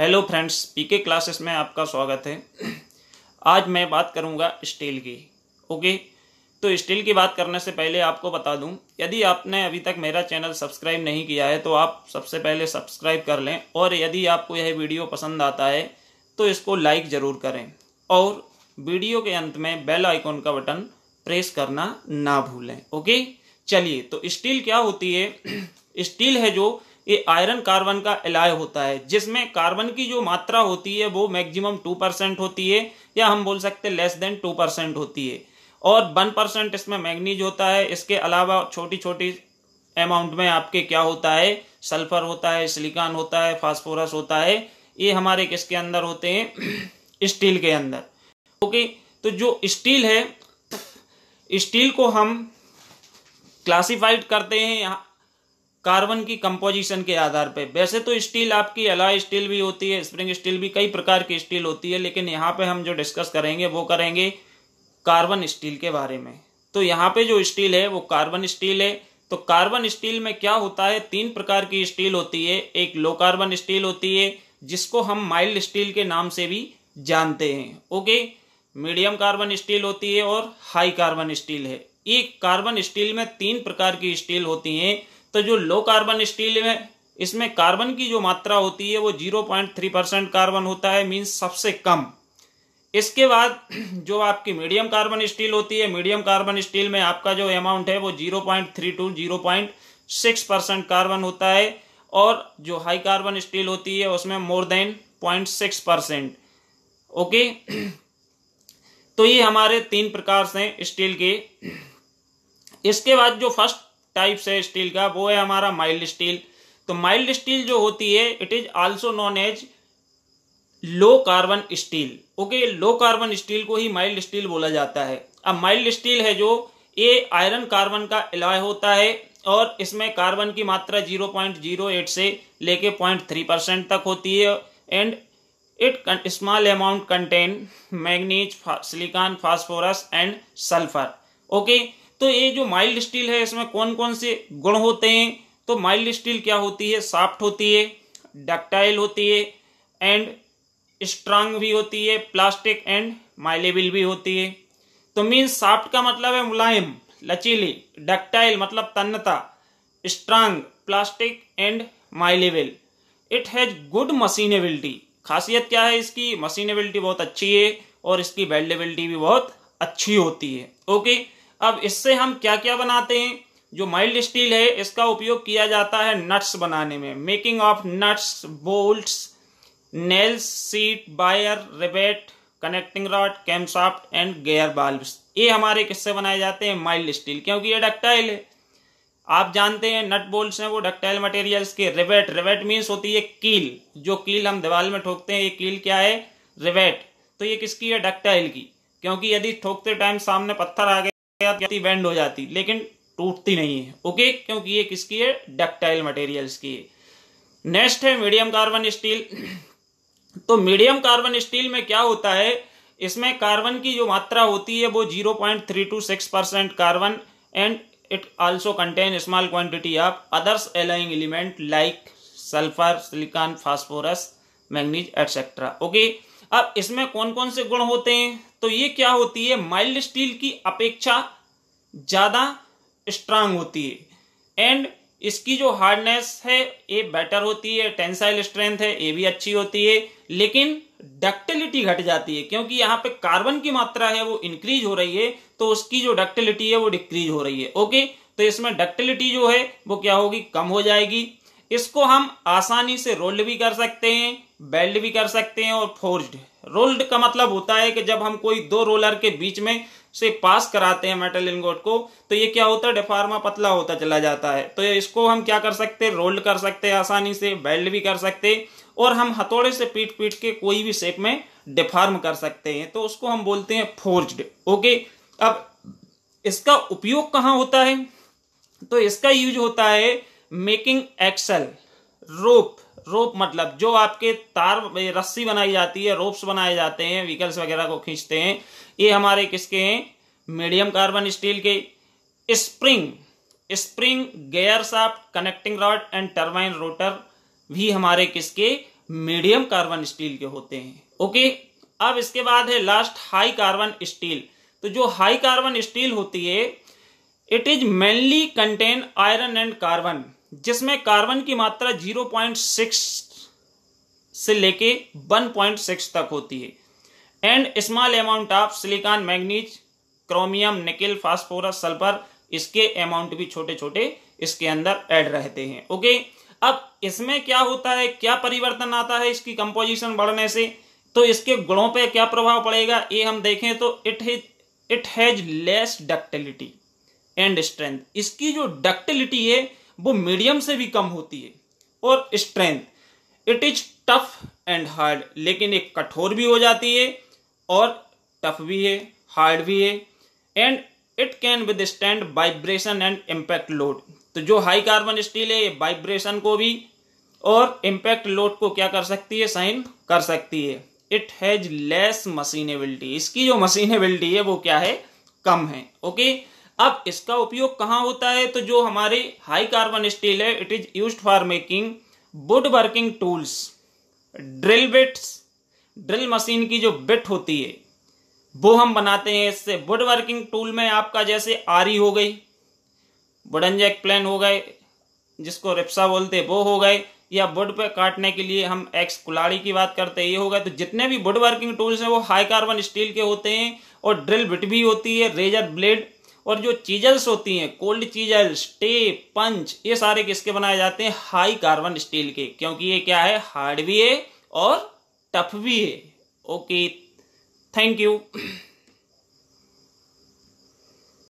Hello friends पीके classes में आपका स्वागत है आज मैं बात करूंगा स्टील की ओके तो स्टील की बात करने से पहले आपको बता दूं यदि आपने अभी तक मेरा चैनल सब्सक्राइब नहीं किया है तो आप सबसे पहले सब्सक्राइब कर लें और यदि आपको यह वीडियो पसंद आता है तो इसको लाइक ज़रूर करें और वीडियो के अंत में बेल आइकॉन का बटन प्रेस करना ना भूलें ओके चलिए तो स्टील क्या होती है स्टील है जो ये आयरन कार्बन का एलाय होता है जिसमें कार्बन की जो मात्रा होती है वो मैक्सिमम टू परसेंट होती है या हम बोल सकते लेस देन टू परसेंट होती है और वन परसेंट इसमें मैग्नीज होता है इसके अलावा छोटी छोटी अमाउंट में आपके क्या होता है सल्फर होता है सिलिकॉन होता है फास्फोरस होता है ये हमारे किसके अंदर होते हैं स्टील के अंदर ओके तो जो स्टील है स्टील को हम क्लासिफाइड करते हैं कार्बन की कंपोजिशन के आधार पे वैसे तो स्टील आपकी अलाय स्टील भी होती है स्प्रिंग स्टील भी कई प्रकार की स्टील होती है लेकिन यहाँ पे हम जो डिस्कस करेंगे वो करेंगे कार्बन स्टील के बारे में तो यहाँ पे जो स्टील है वो कार्बन स्टील है तो कार्बन स्टील में क्या होता है तीन प्रकार की स्टील होती है एक लो कार्बन स्टील होती है जिसको हम माइल्ड स्टील के नाम से भी जानते हैं ओके मीडियम कार्बन स्टील होती है और हाई कार्बन स्टील है एक कार्बन स्टील में तीन प्रकार की स्टील होती हैं तो जो लो कार्बन स्टील है इसमें कार्बन की जो मात्रा होती है वो zero point three percent carbon होता है मीन्स सबसे कम इसके बाद जो आपकी मीडियम कार्बन स्टील होती है मीडियम कार्बन स्टील में आपका जो अमाउंट है वो zero point three to zero point six percent carbon होता है और जो हाई कार्बन स्टील होती है उसमें more than point six percent okay तो ये हमारे तीन प्रकार से स्टील के इसके बाद जो फर्स्ट टाइप है स्टील का वो है हमारा माइल्ड स्टील तो माइल्ड स्टील जो होती है it is also known as low carbon steel okay low carbon steel को ही माइल्ड स्टील बोला जाता है अब माइल्ड स्टील है जो ये आयरन कार्बन का एलॉय होता है और इसमें कार्बन की मात्रा 0.08 से लेके 0.3 परसेंट तक होती है and it small amount contain manganese silicon phosphorus and sulphur okay तो ये जो माइल्ड स्टील है इसमें कौन कौन से गुण होते हैं तो माइल्ड स्टील क्या होती है साफ्ट होती है डक्टाइल होती है एंड स्ट्रांग भी होती है प्लास्टिक एंड माइलेबल भी होती है तो मीन्स साफ्ट का मतलब है मुलायम लचीली डक्टाइल मतलब तन्नता strong plastic and malleable it has good machinability खासियत क्या है इसकी मशीनेबिलिटी बहुत अच्छी है और इसकी वेल्डेबिलिटी भी बहुत अच्छी होती है ओके okay? अब इससे हम क्या क्या बनाते हैं जो माइल्ड स्टील है इसका उपयोग किया जाता है नट्स बनाने में making of nuts bolts nails sheet wire rivet connecting rod camshaft and gear valves ये हमारे किससे बनाए जाते हैं माइल्ड स्टील क्योंकि ये डक्टाइल है आप जानते हैं नट बोल्ट्स हैं वो डक्टाइल मटेरियल्स के रिवेट रिवेट मीन्स होती है कील जो कील हम दीवार में ठोकते हैं ये कील क्या है रिवेट तो ये किसकी है डक्टाइल की क्योंकि यदि ठोकते टाइम सामने पत्थर आ गए बेंड हो जाती लेकिन टूटती नहीं है ओके क्योंकि ये किसकी है डक्टाइल मटेरियल्स की है नेक्स्ट है मीडियम कार्बन स्टील तो मीडियम कार्बन स्टील में क्या होता है इसमें कार्बन की जो मात्रा होती है वो 0.326 percent carbon and it also contain small quantity of others alloying element like sulphur silicon phosphorus manganese etcetera okay अब इसमें कौन कौन से गुण होते हैं तो ये क्या होती है माइल्ड स्टील की अपेक्षा ज़्यादा स्ट्रांग होती है एंड इसकी जो हार्डनेस है ये बेटर होती है टेंसाइल स्ट्रेंथ है ये भी अच्छी होती है लेकिन डक्टिलिटी घट जाती है क्योंकि यहाँ पे कार्बन की मात्रा है वो इंक्रीज हो रही है तो उसकी जो डक्टिलिटी है वो डिक्रीज हो रही है ओके तो इसमें डक्टिलिटी जो है वो क्या होगी कम हो जाएगी इसको हम आसानी से रोल्ड भी कर सकते हैं बेल्ड भी कर सकते हैं और फोर्ज्ड रोल्ड का मतलब होता है कि जब हम कोई दो रोलर के बीच में से पास कराते हैं मेटल इनगोट को तो ये क्या होता है डिफार्मा पतला होता चला जाता है तो इसको हम क्या कर सकते हैं रोल्ड कर सकते हैं आसानी से बेल्ड भी कर सकते हैं और हम हथौड़े से पीट पीट के कोई भी शेप में डिफार्म कर सकते हैं तो उसको हम बोलते हैं फोर्ज्ड ओके अब इसका उपयोग कहाँ होता है तो इसका यूज होता है मेकिंग एक्सेल रोप रोप मतलब जो आपके तार रस्सी बनाई जाती है रोप्स बनाए जाते हैं व्हीकल्स वगैरह को खींचते हैं ये हमारे किसके हैं मीडियम कार्बन स्टील के spring spring gear shaft connecting rod and turbine rotor भी हमारे किसके मीडियम कार्बन स्टील के होते हैं ओके अब इसके बाद है लास्ट हाई कार्बन स्टील तो जो हाई कार्बन स्टील होती है it is mainly contain iron and carbon जिसमें कार्बन की मात्रा 0.6 से लेके 1.6 तक होती है and small amount of silicon manganese chromium nickel phosphorus sulphur इसके अमाउंट भी छोटे छोटे इसके अंदर ऐड रहते हैं ओके अब इसमें क्या होता है क्या परिवर्तन आता है इसकी कंपोजिशन बढ़ने से तो इसके गुणों पे क्या प्रभाव पड़ेगा ये हम देखें तो it it has less ductility and strength इसकी जो डक्टिलिटी है वो मीडियम से भी कम होती है और strength it is tough and hard लेकिन एक कठोर भी हो जाती है और टफ भी है हार्ड भी है and it can withstand vibration and impact load तो जो हाई कार्बन स्टील है ये वाइब्रेशन को भी और इम्पैक्ट लोड को क्या कर सकती है साइन कर सकती है इट हैज लेस मशीनेबिलिटी इसकी जो मशीनेबिलिटी है वो क्या है कम है ओके okay? अब इसका उपयोग कहाँ होता है तो जो हमारे हाई कार्बन स्टील है it is use for making woodworking tools drill bits drill machine की जो बिट होती है वो हम बनाते हैं इससे वुड वर्किंग टूल में आपका जैसे आरी हो गई वुडन जैक प्लेन हो गए जिसको रिप्सा बोलते वो हो गए या वुड पे काटने के लिए हम एक्स कुलाड़ी की बात करते ये हो गए तो जितने भी वुड वर्किंग टूल्स हैं वो हाई कार्बन स्टील के होते हैं और ड्रिल बिट भी होती है रेजर ब्लेड और जो चीजल्स होती हैं कोल्ड चीजल स्टे पंच ये सारे किसके बनाए जाते हैं हाई कार्बन स्टील के क्योंकि ये क्या है हार्ड भी है और टफ भी है ओके थैंक यू